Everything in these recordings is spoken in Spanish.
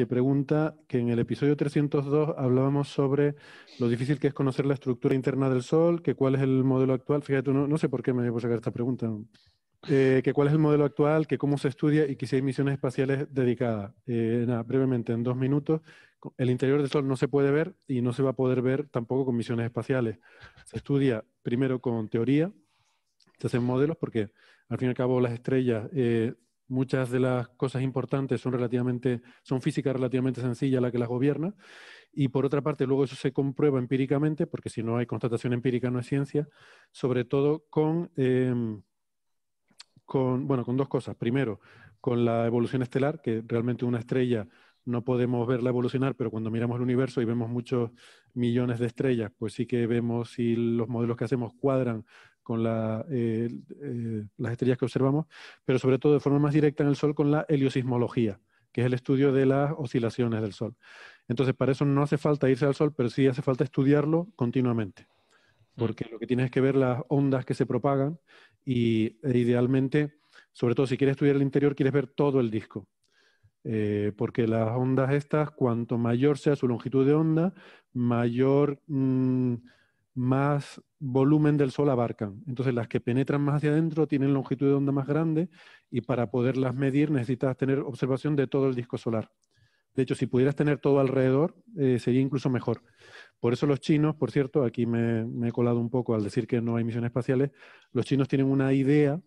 que pregunta que en el episodio 302 hablábamos sobre lo difícil que es conocer la estructura interna del Sol, que cuál es el modelo actual. Fíjate, no, sé por qué me voy a sacar esta pregunta. Eh, que cuál es el modelo actual, que cómo se estudia y que si hay misiones espaciales dedicadas. Eh, nada, brevemente, en dos minutos, el interior del Sol no se puede ver y no se va a poder ver tampoco con misiones espaciales. Se estudia primero con teoría, se hacen modelos porque al fin y al cabo las estrellas eh, Muchas de las cosas importantes son relativamente, son física relativamente sencilla la que las gobierna. Y por otra parte, luego eso se comprueba empíricamente, porque si no hay constatación empírica no es ciencia, sobre todo con, em, con, bueno, con dos cosas. Primero, con la evolución estelar, que realmente una estrella no podemos verla evolucionar, pero cuando miramos el universo y vemos muchos millones de estrellas, pues sí que vemos si los modelos que hacemos cuadran con eh, eh, las estrellas que observamos, pero sobre todo de forma más directa en el Sol con la heliosismología, que es el estudio de las oscilaciones del Sol. Entonces, para eso no hace falta irse al Sol, pero sí hace falta estudiarlo continuamente, mm. porque lo que tienes que ver las ondas que se propagan y e idealmente, sobre todo si quieres estudiar el interior, quieres ver todo el disco. Eh, porque las ondas estas, cuanto mayor sea su longitud de onda, mayor... Mm, más volumen del Sol abarcan. Entonces las que penetran más hacia adentro tienen longitud de onda más grande y para poderlas medir necesitas tener observación de todo el disco solar. De hecho, si pudieras tener todo alrededor, eh, sería incluso mejor. Por eso los chinos, por cierto, aquí me, me, he colado un poco al decir que no hay misiones espaciales, los chinos tienen una idea,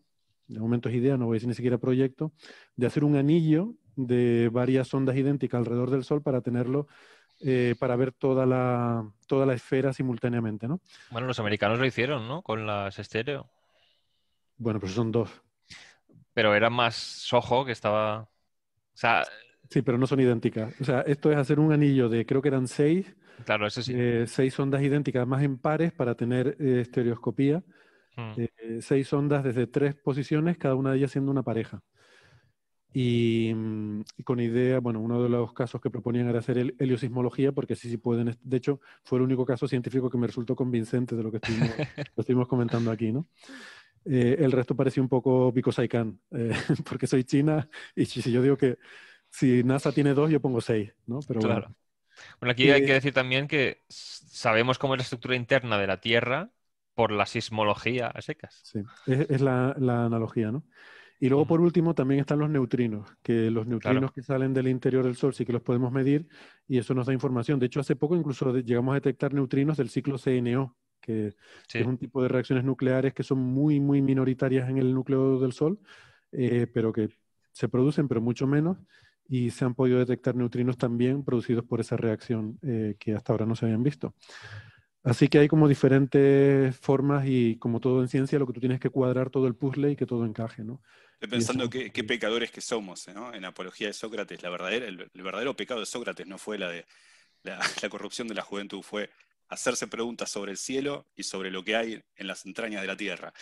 de momento es idea, no voy a decir ni siquiera proyecto, de hacer un anillo de varias ondas idénticas alrededor del Sol para tenerlo eh, para ver toda la, toda la esfera simultáneamente, ¿no? Bueno, los americanos lo hicieron, ¿no? Con las estéreo. Bueno, pues son dos. Pero era más ojo que estaba... O sea... Sí, pero no son idénticas. O sea, esto es hacer un anillo de, creo que eran seis. Claro, eso sí. Eh, seis ondas idénticas, más en pares, para tener eh, estereoscopía. Hmm. seis ondas desde tres posiciones, cada una de ellas siendo una pareja. Mm, y, con idea, bueno, uno de los casos que proponían era hacer heliosismología, porque sí, sí pueden, de hecho, fue el único caso científico que me resultó convincente de lo que estuvimos, comentando aquí, ¿no? Eh, el resto parecía un poco pico eh, porque soy china y si yo digo que si NASA tiene dos, yo pongo seis, ¿no? Pero claro. bueno. aquí hay eh, que decir también que sabemos cómo es la estructura interna de la Tierra por la sismología a secas. Sí, es, la, la analogía, ¿no? Y luego, por último, también están los neutrinos, que los neutrinos que salen del interior del Sol sí que los podemos medir y eso nos da información. De hecho, hace poco incluso llegamos a detectar neutrinos del ciclo CNO, que, es un tipo de reacciones nucleares que son muy, muy minoritarias en el núcleo del Sol, eh, pero que se producen, pero mucho menos, y se han podido detectar neutrinos también producidos por esa reacción eh, que hasta ahora no se habían visto. Así que hay como diferentes formas y como todo en ciencia, lo que tú tienes que cuadrar todo el puzzle y que todo encaje, ¿no? Estoy pensando qué, pecadores que somos, ¿eh? En la apología de Sócrates, el, verdadero pecado de Sócrates no fue la de la, corrupción de la juventud, fue hacerse preguntas sobre el cielo y sobre lo que hay en las entrañas de la tierra.